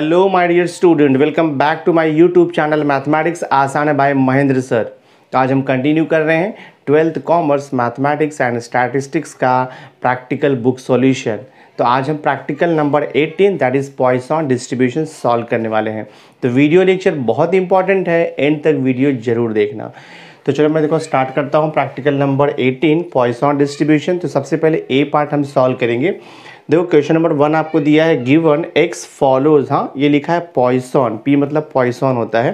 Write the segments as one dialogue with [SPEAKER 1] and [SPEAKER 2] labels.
[SPEAKER 1] Hello my dear student welcome back to my YouTube channel mathematics आसान है bye Mahendra sir आज हम continue कर रहे हैं twelfth commerce mathematics and statistics का प्रैक्टिकल बुक सॉल्यूशन तो आज हम practical number 18 that is Poisson distribution solve करने वाले हैं तो वीडियो लेक्चर बहुत इंपॉर्टेंट है एंड तक वीडियो जरूर देखना तो चलो मैं देखो स्टार्ट करता हूँ practical number eighteen Poisson distribution तो सबसे पहले ए पार्ट हम सॉल्व करेंगे देखो क्वेश्चन नंबर वन आपको दिया है गिवन एक्स फॉलोज हाँ ये लिखा है पॉइसॉन पी मतलब पॉइसॉन होता है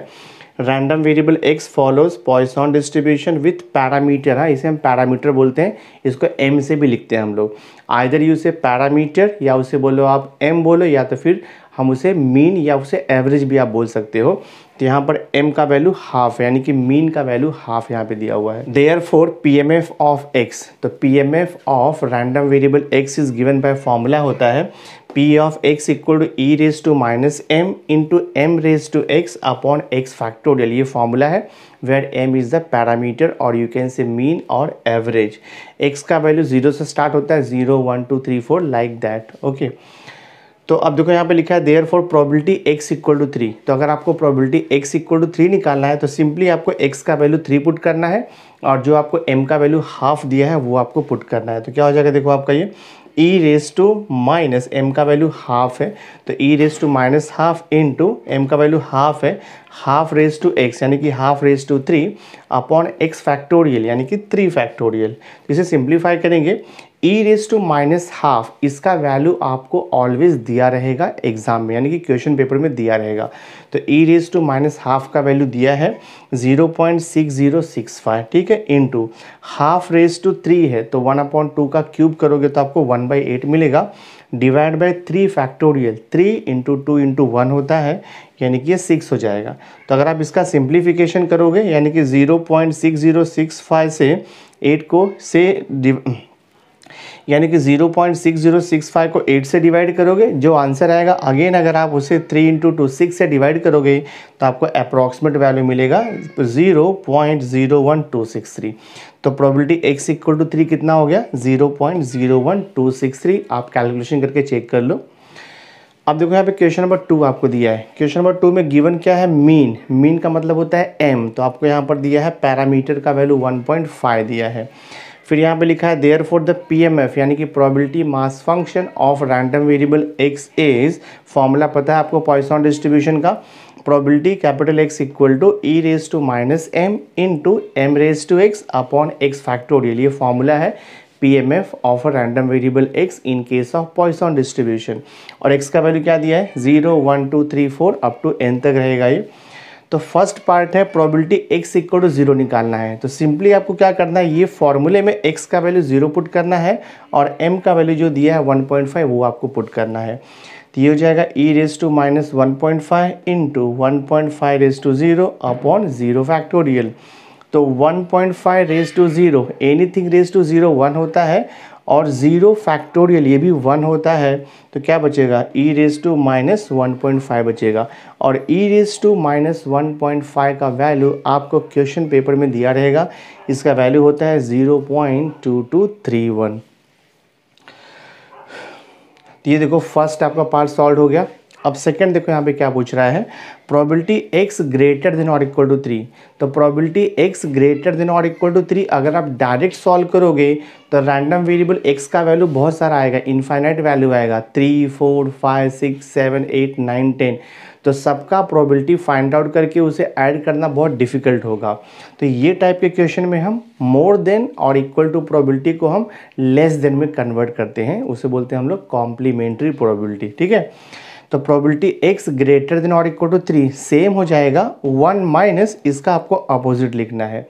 [SPEAKER 1] random variable X follows Poisson distribution with parameter हाँ इसे हम पैरामीटर बोलते हैं इसको एम से भी लिखते हैं हम लोग आइदर यू से पैरामीटर या उसे बोलो आप एम बोलो या तो फिर हम उसे मीन या उसे एवरेज भी आप बोल सकते हो तो यहाँ पर m का वैल्यू हाफ यानी कि मीन का वैल्यू हाफ यहाँ पे दिया हुआ है therefore P M F of X तो P M F of random variable X is given by formula होता है P of X equal to e raise to minus M into M raise to X upon X factorial ये formula है where M is the parameter और you can say mean और average X का value zero से start होता है zero one two three four like that okay तो अब देखो यहाँ पे लिखा है therefore probability x equal to three तो अगर आपको probability x equal to three निकालना है तो सिंपली आपको एक्स का वैल्यू थ्री पुट करना है और जो आपको एम का वैल्यू हाफ दिया है वो आपको पुट करना है तो क्या हो जाएगा देखो आपका ये e raise to minus M का वैल्यू हाफ है तो e raise to minus half into M का वैल्यू हाफ है हाफ रेस टू एक्स यानी कि half raise to three upon X factorial यानी कि थ्री फैक्टोरियल इसे सिंप्लीफाई करेंगे e raise to minus half इसका वैल्यू आपको ऑलवेज दिया रहेगा एग्जाम में यानी कि क्वेश्चन पेपर में दिया रहेगा तो e raise to minus half का वैल्यू दिया है zero point six zero six five ठीक है into half raise to three है तो वन अपॉइंट टू का क्यूब करोगे तो आपको वन बाई एट मिलेगा divide by three factorial three into two into one होता है यानी कि ये सिक्स हो जाएगा तो अगर आप इसका सिंप्लीफिकेशन करोगे यानी कि zero point six zero six five से एट को से यानी कि 0.6065 को 8 से डिवाइड करोगे जो आंसर आएगा अगेन अगर आप उसे 3 इंटू टू सिक्स से डिवाइड करोगे तो आपको अप्रॉक्सीमेट वैल्यू मिलेगा 0.01263 तो probability x equal to three कितना हो गया 0.01263 आप कैलकुलेशन करके चेक कर लो अब देखो यहाँ पे क्वेश्चन नंबर टू आपको दिया है क्वेश्चन नंबर टू में गिवन क्या है मीन मीन का मतलब होता है एम तो आपको यहाँ पर दिया है पैरामीटर का वैल्यू 1.5 दिया है फिर यहाँ पे लिखा है therefore the P M F यानी कि probability mass function of random variable X as formula पता है आपको पॉइसन डिस्ट्रीब्यूशन का probability capital x equal to e raise to minus M into M raise to X upon X factorial ये formula है P M F of a random variable X in case of Poisson distribution और X का value क्या दिया है zero one two three four up to N तक रहेगा ये तो फर्स्ट पार्ट है probability x equal to zero निकालना है तो सिंपली आपको क्या करना है ये फॉर्मूले में एक्स का वैल्यू जीरो पुट करना है और एम का वैल्यू जो दिया है वन पॉइंट फाइव वो आपको पुट करना है तो ये हो जाएगा e raise to minus one point five into one point five raise to zero upon zero factorial तो one point five raise to zero anything raise to zero one होता है और ज़ीरो फैक्टोरियल ये भी one होता है तो क्या बचेगा e raise to minus one point five बचेगा और e raise to minus one point five का वैल्यू आपको क्वेश्चन पेपर में दिया रहेगा इसका वैल्यू होता है zero point two two three one ये देखो फर्स्ट आपका पार्ट सॉल्व हो गया अब सेकंड देखो यहाँ पे क्या पूछ रहा है प्रोबेबिलिटी एक्स ग्रेटर देन और इक्वल टू थ्री तो प्रोबेबिलिटी एक्स ग्रेटर देन और इक्वल टू थ्री अगर आप डायरेक्ट सॉल्व करोगे तो रैंडम वेरिएबल एक्स का वैल्यू बहुत सारा आएगा इन्फाइनाइट वैल्यू आएगा three four five six seven eight nine ten तो सबका प्रोबेबिलिटी फाइंड आउट करके उसे ऐड करना बहुत डिफिकल्ट होगा तो ये टाइप के क्वेश्चन में हम मोर देन और इक्वल टू प्रोबेबिलिटी को हम लेस देन में कन्वर्ट करते हैं उसे बोलते हैं हम लोग कॉम्प्लीमेंट्री प्रोबेबिलिटी ठीक है तो प्रोबेबिलिटी एक्स ग्रेटर देन और इक्वल टू थ्री सेम हो जाएगा वन माइनस इसका आपको अपोजिट लिखना है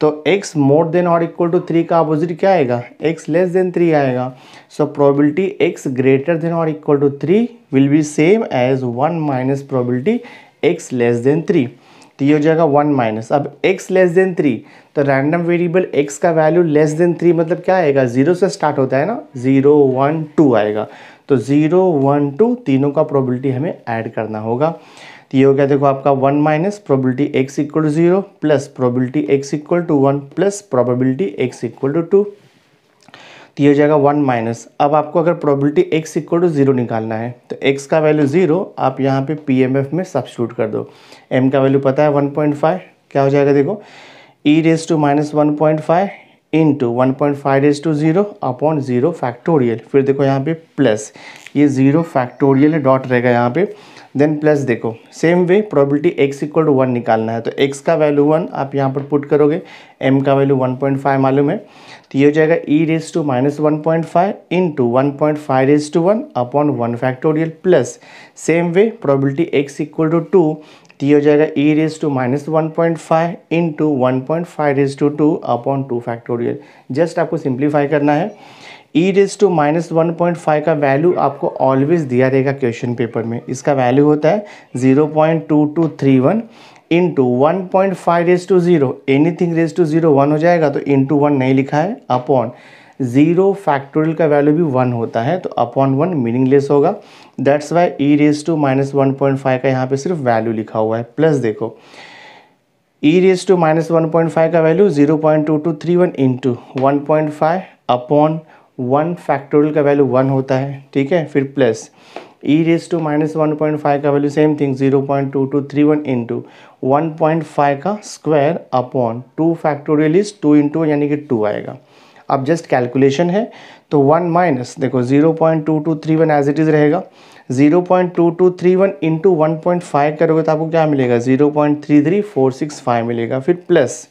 [SPEAKER 1] तो x मोर देन और इक्वल टू थ्री का अपोजिट क्या आएगा x लेस देन थ्री आएगा so probability x greater than और equal to three will be same as one minus probability x less than three तो ये हो जाएगा वन माइनस अब x लेस देन थ्री तो रैंडम वेरिएबल x का value less than three मतलब क्या आएगा जीरो से स्टार्ट होता है ना जीरो वन टू आएगा तो ज़ीरो वन टू तीनों का प्रोबेबिलिटी हमें ऐड करना होगा तो ये हो गया देखो आपका one minus probability x equal to zero plus probability x equal to one plus probability x equal to two तो ये हो जाएगा वन माइनस अब आपको अगर probability x equal to zero निकालना है तो एक्स का वैल्यू जीरो आप यहाँ पे एफ में सब्सिट्यूट कर दो एम का वैल्यू पता है वन पॉइंट फाइव क्या हो जाएगा देखो e raise to minus one point five into one point five is to zero upon zero factorial फिर देखो यहाँ पे प्लस ये ज़ीरो फैक्टोरियल डॉट रहेगा यहाँ पे देन प्लस देखो same way probability x equal to one निकालना है तो x का वैल्यू वन आप यहाँ पर पुट करोगे m का वैल्यू वन पॉइंट फाइव मालूम है तो ये हो जाएगा e raise to minus one point five into one point five raise to one upon one factorial plus same way probability x equal to two तो ये हो जाएगा e raise to minus one point five into one point five raise to two upon two factorial just आपको simplify करना है e raise to minus one point five का value आपको always दिया रहेगा क्वेश्चन पेपर में इसका value होता है zero point two two three one into one point five raise to zero anything raise to zero one हो जाएगा तो इन टू वन नहीं लिखा है अपॉन जीरो फैक्टोरियल का वैल्यू भी वन होता है तो अपॉन वन मीनिंगलेस होगा that's why e raise to minus one point five का यहाँ पे सिर्फ वैल्यू लिखा हुआ है प्लस देखो e raise to minus one point five का value zero point two two three one into one point five upon one factorial का वैल्यू वन होता है ठीक है फिर plus e raise to minus one point five का value same thing zero point two two three one into one point five का square upon two factorial is two into यानी कि टू आएगा अब जस्ट कैलकुलेशन है तो one minus देखो zero point two two three one as it is रहेगा zero point two two three one into one point five करोगे तो आपको क्या मिलेगा zero point three three four six five मिलेगा फिर प्लस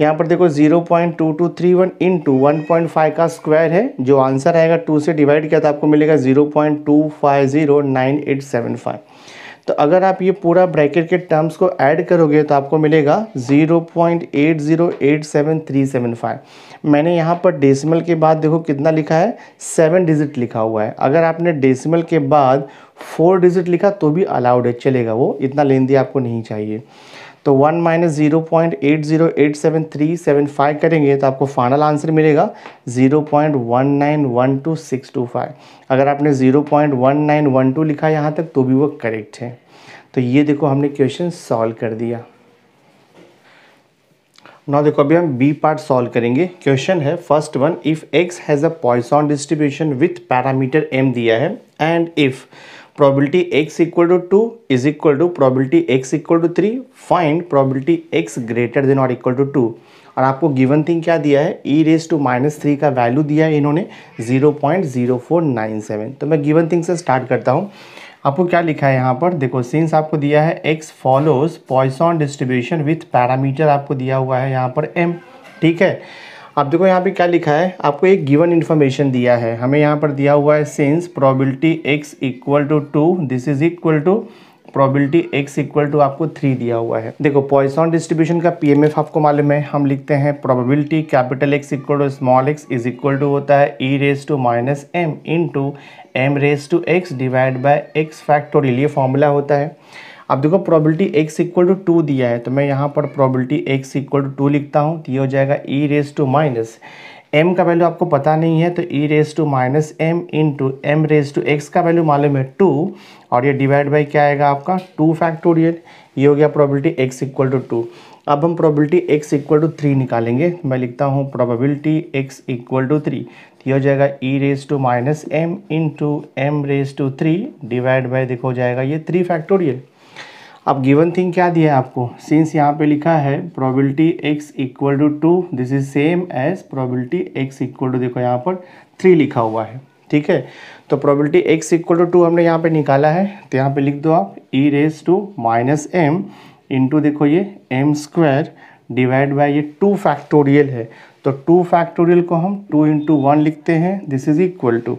[SPEAKER 1] यहाँ पर देखो zero point two two three one into one point five का स्क्वायर है जो आंसर आएगा टू से डिवाइड किया तो आपको मिलेगा zero point two five zero nine eight seven five तो अगर आप ये पूरा ब्रैकेट के टर्म्स को ऐड करोगे तो आपको मिलेगा 0.8087375 मैंने यहाँ पर डेसिमल के बाद देखो कितना लिखा है सेवन डिजिट लिखा हुआ है अगर आपने डेसिमल के बाद फोर डिजिट लिखा तो भी अलाउड है चलेगा वो इतना लेंदी आपको नहीं चाहिए तो one minus zero point eight zero eight seven three seven five करेंगे तो आपको फाइनल आंसर मिलेगा zero point one nine one two six two five अगर आपने zero point one nine one two लिखा यहाँ तक तो भी वो करेक्ट है तो ये देखो हमने क्वेश्चन सॉल्व कर दिया नौ देखो अभी हम बी पार्ट सॉल्व करेंगे क्वेश्चन है first one if x has a Poisson distribution with parameter m दिया है and if probability x equal to 2 is equal to probability x equal to 3 find probability x greater than or equal to 2 और आपको given thing क्या दिया है e raise to minus three का value दिया है इन्होंने 0.0497 तो मैं गिवन थिंग से स्टार्ट करता हूँ आपको क्या लिखा है यहाँ पर देखो सिंस आपको दिया है x follows Poisson distribution with parameter आपको दिया हुआ है यहाँ पर एम ठीक है आप देखो यहाँ पे क्या लिखा है आपको एक गिवन इन्फॉर्मेशन दिया है हमें यहाँ पर दिया हुआ है since probability x equal to two this is equal to probability x equal to आपको थ्री दिया हुआ है देखो पॉइसन डिस्ट्रीब्यूशन का पीएमएफ आपको मालूम है हम लिखते हैं probability capital x equal to small x is equal to होता है e raise to minus M into m raise to x divide by x factorial ये फॉर्मूला होता है अब देखो probability x equal to two दिया है तो मैं यहाँ पर probability x equal to two लिखता हूँ तो ये हो जाएगा e raise to minus M का वैल्यू आपको पता नहीं है तो e raise to minus M into m raise to x का वैल्यू मालूम है टू और ये डिवाइड बाई क्या आएगा आपका टू फैक्टोरियल ये हो गया probability x equal to two अब हम probability x equal to three निकालेंगे मैं लिखता हूँ probability x equal to three ये हो जाएगा e raise to minus M into m raise to three divide by देखो हो जाएगा ये थ्री फैक्टोरियल अब गिवन थिंग क्या दिया है आपको सिंस यहाँ पे लिखा है probability x equal to two this is same as probability x equal to देखो यहाँ पर थ्री लिखा हुआ है ठीक है तो probability x equal to two हमने यहाँ पे निकाला है तो यहाँ पे लिख दो आप e raise to minus m into देखो ये एम स्क्वायर डिवाइड बाय ये टू फैक्टोरियल है तो टू फैक्टोरियल को हम टू इंटू वन लिखते हैं this is equal to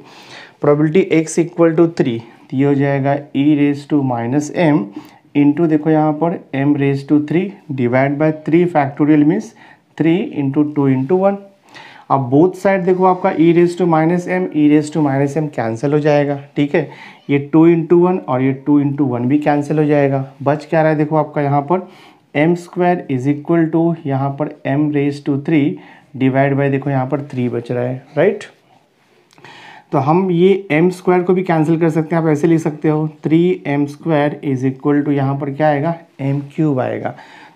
[SPEAKER 1] probability x equal to three ये हो जाएगा e raise to minus m into देखो यहाँ पर m raise to three divide by three factorial means three into two into one अब both side देखो आपका e raise to minus m e raise to minus m cancel हो जाएगा ठीक है ये टू इंटू वन और ये टू इंटू वन भी कैंसिल हो जाएगा बच क्या रहा है देखो आपका यहाँ पर m square is equal to यहाँ पर m raise to three divide by देखो यहाँ पर थ्री बच रहा है राइट right? तो हम ये एम स्क्वायर को भी कैंसिल कर सकते हैं आप ऐसे लिख सकते हो three m square is equal to यहाँ पर क्या आएगा एम क्यूब आएगा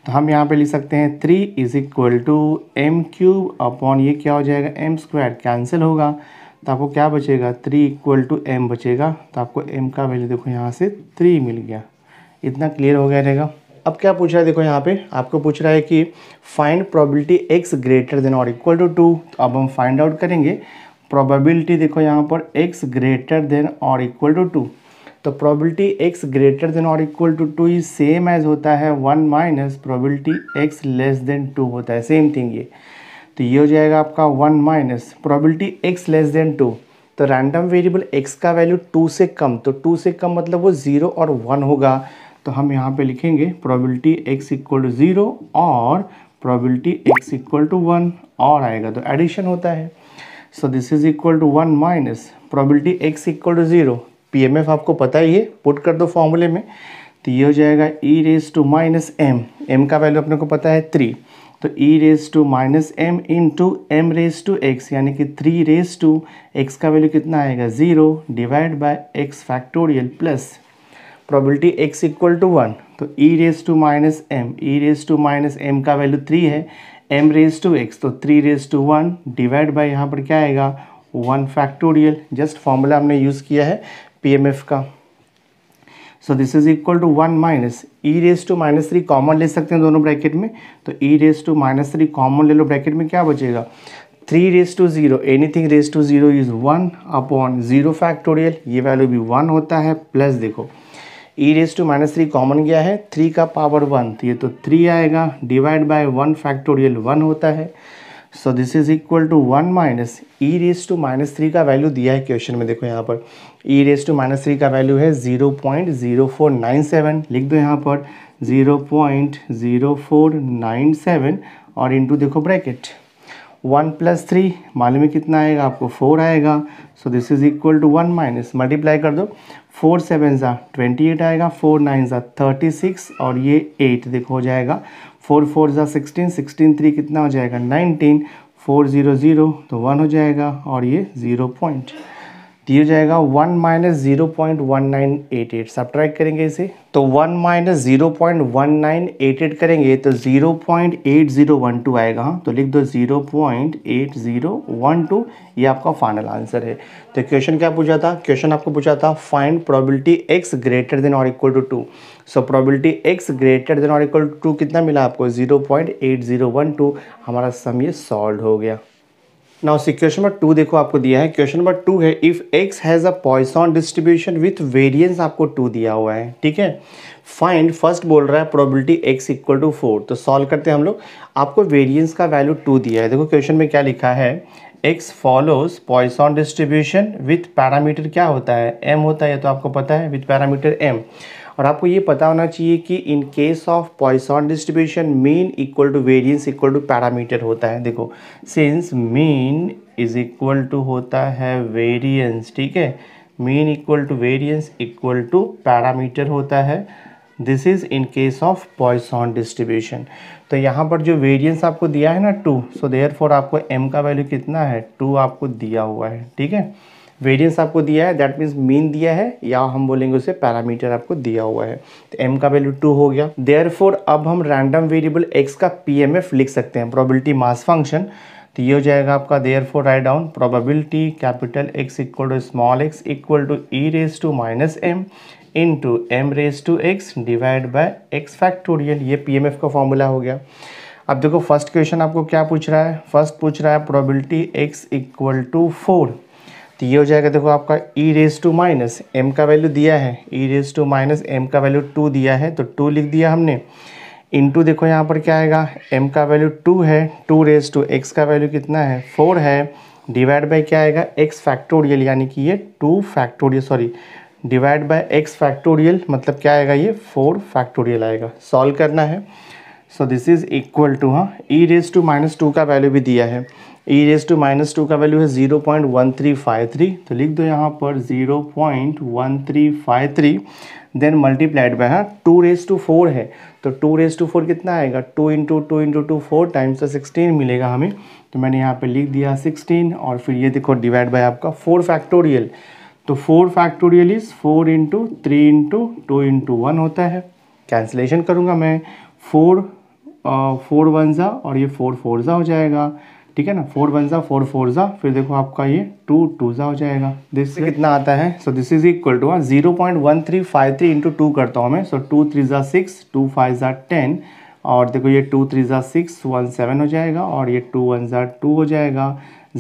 [SPEAKER 1] तो हम यहाँ पे लिख सकते हैं three is equal to m cube upon ये क्या हो जाएगा एम स्क्वायर कैंसिल होगा तो आपको क्या बचेगा थ्री इक्वल टू एम बचेगा तो आपको एम का वैल्यू देखो यहाँ से थ्री मिल गया इतना क्लियर हो गया रहेगा अब क्या पूछ रहा है देखो यहाँ पे आपको पूछ रहा है कि find probability x greater than और इक्वल टू टू तो अब हम फाइंड आउट करेंगे प्रोबेबिलिटी देखो यहाँ पर एक्स ग्रेटर देन और इक्वल टू टू तो प्रोबेबिलिटी एक्स ग्रेटर देन और equal to two is same as होता है one minus probability x less than two होता है सेम थिंग ये तो ये हो जाएगा आपका one minus probability x less than two तो रैंडम वेरिएबल एक्स का वैल्यू टू से कम तो टू से कम मतलब वो ज़ीरो और वन होगा तो हम यहाँ पे लिखेंगे probability x equal to zero और probability x equal to one और आएगा तो एडिशन होता है so this is equal to one minus probability x equal to zero P M F आपको पता ही है पुट कर दो फॉर्मूले में तो ये हो जाएगा e raise to minus m m का वैल्यू अपने को पता है थ्री तो e raise to minus M into M raise to x यानी कि थ्री रेज टू एक्स का वैल्यू कितना आएगा zero divide by x factorial plus probability x equal to one तो e raise to minus m e raise to minus M का value three है m raise to x तो three raise to one divide by यहाँ पर क्या आएगा one factorial just formula हमने use किया है एफ का so this is equal to one minus e raise to minus three common ले सकते हैं दोनों ब्रैकेट में तो e raise to minus three common ले लो ब्रैकेट में क्या बचेगा three raise to zero anything raise to zero is one upon zero factorial ये वैल्यू भी वन होता है प्लस देखो e raise to minus three common गया है थ्री का पावर वन तो ये तो थ्री आएगा divide by one factorial one होता है so this is equal to one minus e raise to minus three का वैल्यू दिया है क्वेश्चन में देखो यहाँ पर e raise to minus three का वैल्यू है zero point zero four nine seven लिख दो यहाँ पर zero point zero four nine seven और इंटू देखो ब्रैकेट वन प्लस थ्री मालूम है कितना आएगा आपको फोर आएगा so this is equal to one minus multiply कर दो फोर सेवन ज़ा ट्वेंटी एट आएगा फोर नाइन ज़ा थर्टी सिक्स और ये एट देखो हो जाएगा फोर फोर ज़ा सिक्सटीन सिक्सटीन थ्री कितना हो जाएगा नाइनटीन फोर ज़ीरो ज़ीरो तो वन हो जाएगा और ये ज़ीरो पॉइंट तो ये जाएगा one minus zero point one nine eight eight subtract करेंगे इसे तो one minus zero point one nine eight eight करेंगे तो zero point eight zero one two आएगा हाँ तो लिख दो zero point eight zero one two ये आपका फाइनल आंसर है तो क्वेश्चन क्या पूछा था क्वेश्चन आपको पूछा था find probability x greater than और equal to two so probability x greater than और इक्वल टू टू कितना मिला आपको zero point eight zero one two हमारा सम ये सॉल्व हो गया now C question number two देखो आपको दिया है क्वेश्चन नंबर टू है if x has a Poisson distribution with variance आपको टू दिया हुआ है ठीक है फाइंड फर्स्ट बोल रहा है probability x equal to four तो सॉल्व करते हैं हम लोग आपको वेरियंस का वैल्यू टू दिया है देखो क्वेश्चन में क्या लिखा है x follows Poisson distribution with parameter क्या होता है एम होता है तो आपको पता है विथ पैरामीटर एम और आपको ये पता होना चाहिए कि in case of Poisson distribution mean equal to variance equal to parameter होता है देखो since mean is equal to होता है वेरियंस ठीक है mean equal to variance equal to parameter होता है this is in case of Poisson distribution तो यहाँ पर जो वेरियंस आपको दिया है ना टू सो देयर फॉर आपको एम का वैल्यू कितना है टू आपको दिया हुआ है ठीक है वेरियंस आपको दिया है दैट मीन्स मीन दिया है या हम बोलेंगे उसे पैरामीटर आपको दिया हुआ है तो एम का वैल्यू टू हो गया देयर अब हम रैंडम वेरिएबल एक्स का पी लिख सकते हैं प्रोबिलिटी मास फंक्शन तो ये हो जाएगा आपका therefore write down probability capital x equal to small x equal to e raise to minus M into M raise to x divide by x factorial ये P M F का formula हो गया अब देखो first question आपको क्या पूछ रहा है फर्स्ट पूछ रहा है probability x equal to four तो ये हो जाएगा देखो आपका e raise to minus M का वैल्यू दिया है e raise to minus M का वैल्यू टू दिया है तो टू लिख दिया हमने टू देखो यहाँ पर क्या आएगा एम का वैल्यू टू है टू रेज टू एक्स का वैल्यू कितना है फोर है डिवाइड बाय क्या आएगा एक्स फैक्टोरियल यानी कि ये two factorial sorry divide by x factorial मतलब क्या आएगा ये फोर फैक्टोरियल आएगा सॉल्व करना है so this is equal to हाँ e raise to minus two का वैल्यू भी दिया है e raise to minus two का वैल्यू है zero point one three five three तो लिख दो यहाँ पर zero point one three five three then multiplied by हाँ टू रेस टू फोर है तो टू रेस टू फोर कितना आएगा two into two into two four times sixteen मिलेगा हमें तो मैंने यहाँ पर लिख दिया सिक्सटीन और फिर ये देखो डिवाइड बाय आपका फोर फैक्टोरियल तो four factorial is four into three into two into one होता है कैंसिलेशन करूँगा मैं फोर फोर वन ज़ा और ये फोर फोर ज़ा हो जाएगा ठीक है ना फोर वन ज़ा फोर फोर ज़ा फिर देखो आपका ये टू टू ज़ा हो जाएगा दिस तो कितना आता है so this is equal to zero point one three five three into two करता हूँ मैं सो टू थ्री ज़ा सिक्स टू फाइव ज़ा टेन और देखो ये टू थ्री ज़ा सिक्स वन सेवन हो जाएगा और ये टू वन ज़ा टू हो जाएगा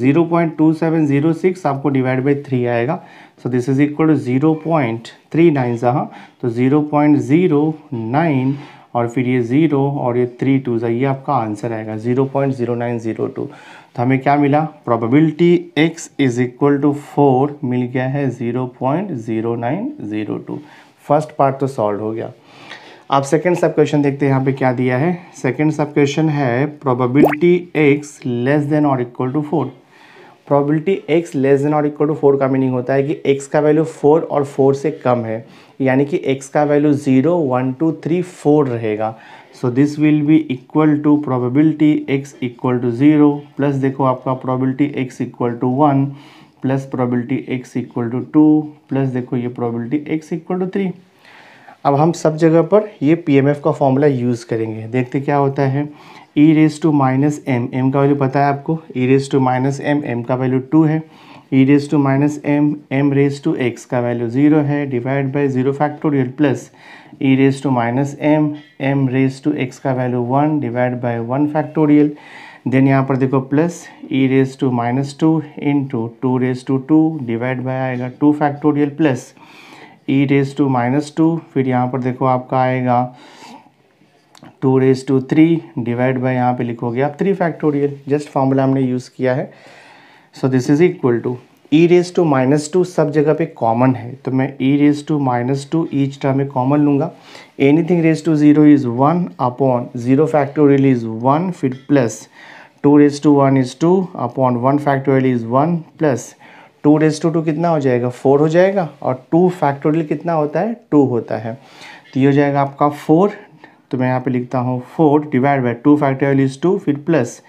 [SPEAKER 1] zero point two seven zero six आपको डिवाइड बाई थ्री आएगा so this is equal to zero point three nine ज़ा तो जीरो पॉइंट ज़ीरो नाइन और फिर ये ज़ीरो और ये थ्री टू है ये आपका आंसर आएगा zero point zero nine zero two तो हमें क्या मिला probability x is equal to four मिल गया है zero point zero nine zero two first part तो सॉल्व हो गया आप सेकेंड सब क्वेश्चन देखते हैं यहाँ पे क्या दिया है सेकेंड सब क्वेश्चन है प्रोबेबिलिटी एक्स लेस देन और equal to four probability x less than और इक्वल टू फोर का मीनिंग होता है कि एक्स का वैल्यू फोर और फोर से कम है यानी कि एक्स का value zero one two three four रहेगा so this will be equal to probability x equal to zero plus देखो आपका probability x equal to one plus probability x equal to two plus देखो ये probability x equal to three अब हम सब जगह पर ये पीएमएफ का फॉर्मूला यूज़ करेंगे देखते क्या होता है e raise to minus m m का वैल्यू पता है आपको e raise to minus m m का वैल्यू टू है e raise to minus m m raise to x का वैल्यू ज़ीरो है divide by zero factorial plus e raise to minus m m raise to x का value one divide by one factorial then यहाँ पर देखो plus e raise to minus two into to raise to two divide by आएगा two factorial plus e raise to minus two फिर यहाँ पर देखो आपका आएगा two raise to three divide by यहाँ पे लिखोगे आप थ्री फैक्टोरियल जस्ट फॉर्मूला हमने यूज़ किया है so this is equal to e raise to minus two सब जगह पे कॉमन है तो मैं e raise to minus two each term में कॉमन लूँगा anything to zero is one upon zero factorial is one फिर plus two raise to one is two upon one factorial is one plus two raise to two कितना हो जाएगा four हो जाएगा और two factorial कितना होता है टू होता है तो ये हो जाएगा आपका फोर तो मैं यहाँ पे लिखता हूँ four divide by two factorial is two फिर plus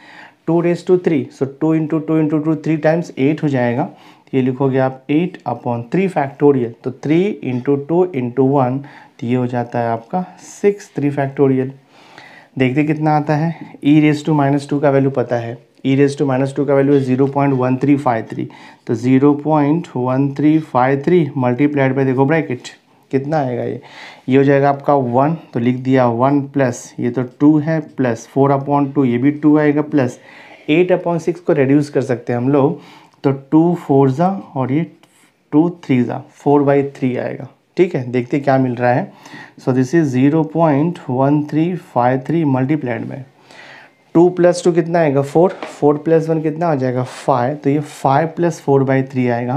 [SPEAKER 1] two raise to three so two into two into two three times eight हो जाएगा तो ये लिखोगे आप एट अपॉन थ्री फैक्टोरियल तो three into two into one तो ये हो जाता है आपका सिक्स थ्री फैक्टोरियल देखते कितना आता है e raise to minus two का वैल्यू पता है e raise to minus two का वैल्यू है zero point one three five three तो zero point one three five three multiplied by देखो ब्रैकेट कितना आएगा ये ये हो जाएगा आपका वन तो लिख दिया वन प्लस ये तो टू है प्लस फोर अपॉन टू ये भी टू आएगा प्लस एट अपॉन सिक्स को रेड्यूस कर सकते हैं हम लोग तो टू फोर ज़ा और ये टू थ्री ज़ा फोर बाई थ्री आएगा ठीक है देखते क्या मिल रहा है so this is zero point one three five three multiplied में टू प्लस टू कितना आएगा फोर फोर प्लस वन कितना आ जाएगा फाइव तो ये five plus four by three आएगा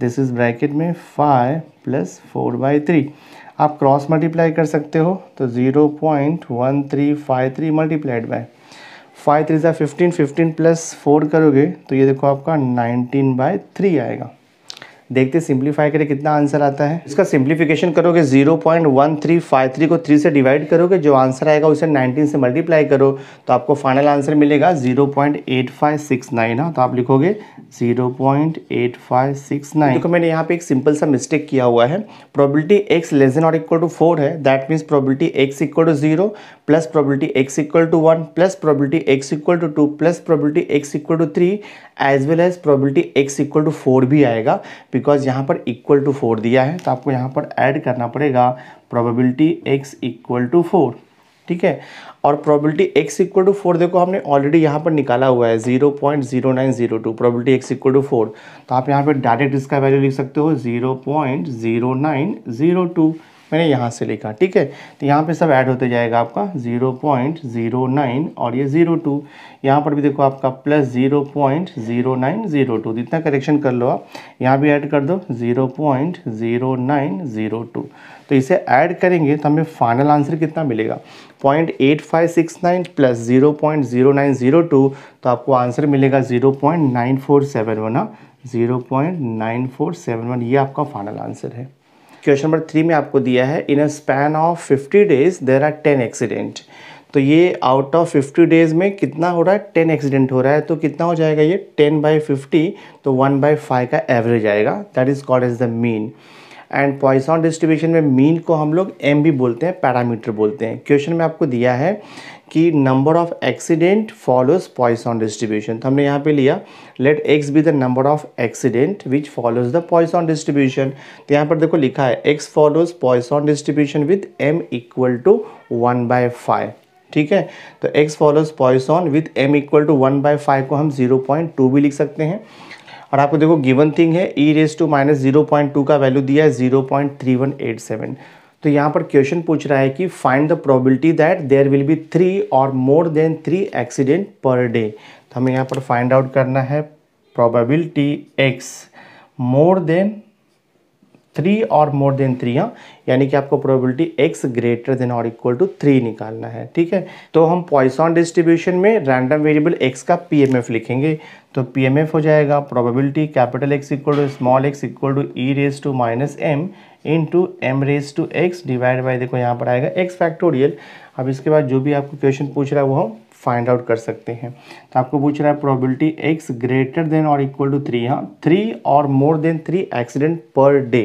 [SPEAKER 1] दिस इज़ ब्रैकेट में five plus four by three आप क्रॉस मल्टीप्लाई कर सकते हो तो zero point one three five three multiplied by five three ज़ा फिफ्टीन फिफ्टीन प्लस फोर करोगे तो ये देखो आपका नाइनटीन बाय थ्री आएगा देखते सिंप्लीफाई करें कितना आंसर आता है इसका सिंप्लीफिकेशन करोगे 0.1353 को 3 से डिवाइड करोगे जो आंसर आएगा उसे 19 से मल्टीप्लाई करो तो आपको फाइनल आंसर मिलेगा 0.8569 हाँ तो आप लिखोगे 0.8569 देखो मैंने यहाँ पे एक सिंपल सा मिस्टेक किया हुआ है प्रोबिलिटी x लेस देन और इक्वल टू फोर है that means probability x equal to zero plus probability x equal to one plus probability x equal to two plus probability x equal to three as well as probability x equal to four भी आएगा because यहाँ पर equal to four दिया है तो आपको यहाँ पर ऐड करना पड़ेगा probability x equal to four ठीक है और probability x equal to four देखो हमने ऑलरेडी यहाँ पर निकाला हुआ है zero point zero nine zero two probability x equal to four तो आप यहाँ पर डायरेक्ट इसका वैल्यू लिख सकते हो zero point zero nine zero two मैंने यहाँ से लिखा ठीक है तो यहाँ पे सब ऐड होते जाएगा आपका 0.09 और ये 02 यहाँ पर भी देखो आपका प्लस 0.0902 जितना करेक्शन कर लो आप यहाँ भी ऐड कर दो 0.0902 तो इसे ऐड करेंगे तो हमें फाइनल आंसर कितना मिलेगा 0.8569 प्लस 0.0902 तो आपको आंसर मिलेगा 0.9471 zero point nine four seven one ये आपका फाइनल आंसर है क्वेश्चन नंबर थ्री में आपको दिया है in a span of fifty days there are ten accident तो ये आउट ऑफ फिफ्टी डेज में कितना हो रहा है टेन एक्सीडेंट हो रहा है तो कितना हो जाएगा ये टेन बाई फिफ्टी तो वन बाई फाइव का एवरेज आएगा that is called as the mean and Poisson distribution में मीन को हम लोग एम भी बोलते हैं पैरामीटर बोलते हैं क्वेश्चन में आपको दिया है कि number of accident follows Poisson distribution तो हमने यहाँ पे लिया let x be the number of accident which follows the Poisson distribution तो यहाँ पर देखो लिखा है x follows Poisson distribution with m equal to one by five ठीक है तो x follows Poisson with m equal to one by five को हम जीरो पॉइंट टू भी लिख सकते हैं और आपको देखो गिवन थिंग है e raise to minus zero point two का वैल्यू दिया है zero point three one eight seven तो यहाँ पर क्वेश्चन पूछ रहा है कि find the probability that there will be three और more than three accident per day तो हमें यहाँ पर फाइंड आउट करना है probability x more than three और मोर देन थ्री हाँ यानी कि आपको प्रोबेबिलिटी एक्स ग्रेटर देन और इक्वल टू थ्री निकालना है ठीक है तो हम पॉइसन डिस्ट्रीब्यूशन में रैंडम वेरिएबल एक्स का एफ लिखेंगे तो एफ हो जाएगा probability capital x equal to small x equal to e raise to minus m into m raise to x divide by देखो यहाँ पर आएगा एक्स फैक्टोरियल अब इसके बाद जो भी आपको क्वेश्चन पूछ रहा है वो हम फाइंड आउट कर सकते हैं तो आपको पूछ रहा है प्रोबेबिलिटी एक्स ग्रेटर देन और इक्वल टू थ्री हाँ थ्री और more than three accident per day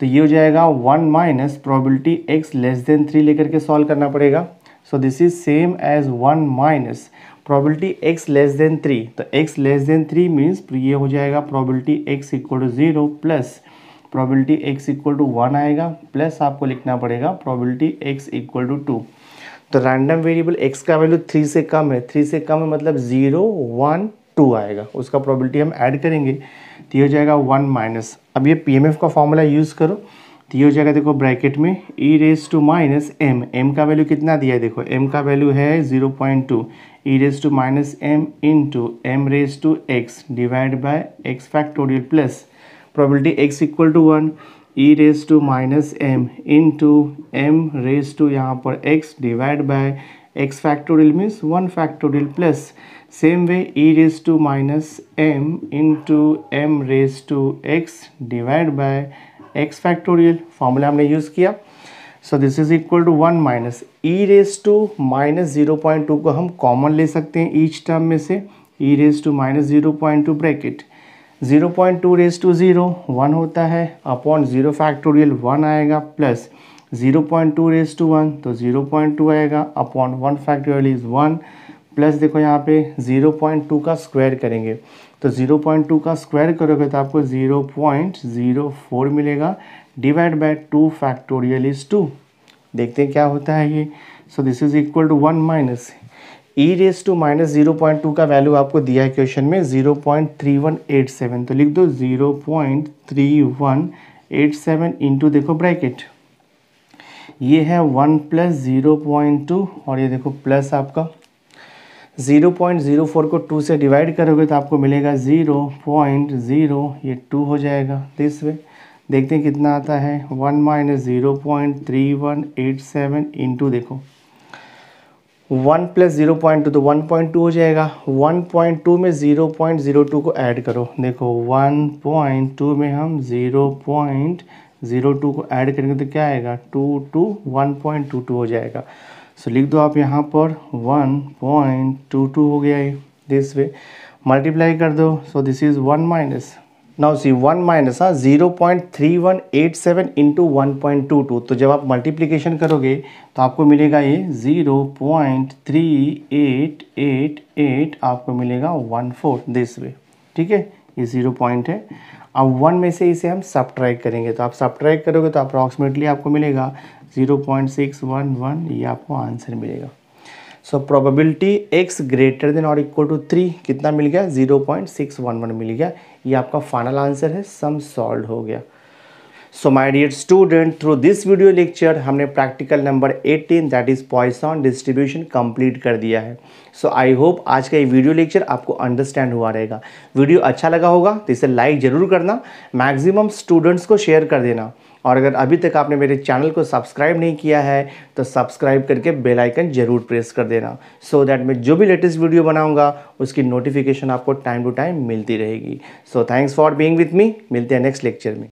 [SPEAKER 1] तो ये हो जाएगा one minus probability x less than three लेकर के सॉल्व करना पड़ेगा so this is same as one minus probability x less than three तो x less than three means ये हो जाएगा probability x equal to zero plus probability x equal to one आएगा plus आपको लिखना पड़ेगा probability x equal to two तो random variable x का वैल्यू थ्री से कम है थ्री से कम है मतलब ज़ीरो वन टू आएगा उसका प्रोबेबिलिटी हम ऐड करेंगे तो ये हो जाएगा वन माइनस अब ये पी का फॉर्मूला यूज़ करो तो ये हो जाएगा देखो ब्रैकेट में e raise to minus m m का वैल्यू कितना दिया है देखो एम का वैल्यू है zero point two e raise to minus M into m raise to x divide by x factorial plus probability x equal to one e raise to minus M into m raise to यहाँ पर x divide by x factorial means one factorial plus same way e raise to minus M into m raise to x divide by x factorial formula हमने use किया so this is equal to one minus e raise to minus zero point two को हम common ले सकते हैं each term में से e raise to minus zero point two bracket zero point two raise to zero one होता है upon zero factorial one आएगा plus zero point two raise to one तो ज़ीरो पॉइंट टू आएगा upon one factorial is one plus देखो यहाँ पे zero point two का square करेंगे तो ज़ीरो पॉइंट टू का स्क्वायर करोगे तो आपको ज़ीरो पॉइंट ज़ीरो फोर मिलेगा divide by two factorial is two देखते हैं क्या होता है ये so this is equal to one minus e raise to minus zero point two का वैल्यू आपको दिया है क्वेश्चन में zero point three one eight seven तो लिख दो zero point three one eight seven into देखो ब्रैकेट ये है one plus zero point two और ये देखो प्लस आपका ज़ीरो पॉइंट ज़ीरो फोर को टू से डिवाइड करोगे तो आपको मिलेगा ज़ीरो पॉइंट ज़ीरो ये टू हो जाएगा दिस वे देखते हैं कितना आता है one minus zero point three one eight seven into देखो one plus zero point two तो वन पॉइंट टू हो जाएगा वन पॉइंट टू में ज़ीरो पॉइंट ज़ीरो टू को ऐड करो देखो वन पॉइंट टू में हम ज़ीरो पॉइंट ज़ीरो टू को ऐड करेंगे तो क्या आएगा two two one point two to हो जाएगा सो लिख दो आप यहाँ पर वन पॉइंट टू टू हो गया है दिस वे मल्टीप्लाई कर दो so this is one minus now see one minus हाँ zero point three one eight seven into one point two two तो जब आप मल्टीप्लीकेशन करोगे तो आपको मिलेगा ये zero point three eight eight eight आपको मिलेगा वन फोर दिस वे ठीक है ये ज़ीरो पॉइंट है अब वन में से इसे हम सब्ट्रैक करेंगे तो आप सब्ट्रैक करोगे तो अप्रॉक्सीमेटली आपको मिलेगा zero point six one one ये आपको आंसर मिलेगा so probability x greater than और इक्वल टू थ्री कितना मिल गया zero point six one one मिल गया ये आपका फाइनल आंसर है सम सॉल्व हो गया so my dear student through this video lecture हमने practical number 18 that is Poisson distribution complete कर दिया है सो आई होप आज का ये वीडियो लेक्चर आपको अंडरस्टैंड हुआ रहेगा वीडियो अच्छा लगा होगा तो इसे लाइक ज़रूर करना मैक्सिमम स्टूडेंट्स को शेयर कर देना और अगर अभी तक आपने मेरे चैनल को सब्सक्राइब नहीं किया है तो सब्सक्राइब करके बेल आइकन ज़रूर प्रेस कर देना सो so दैट मैं जो भी लेटेस्ट वीडियो बनाऊंगा उसकी नोटिफिकेशन आपको टाइम टू टाइम मिलती रहेगी so thanks for being with me मिलते हैं नेक्स्ट लेक्चर में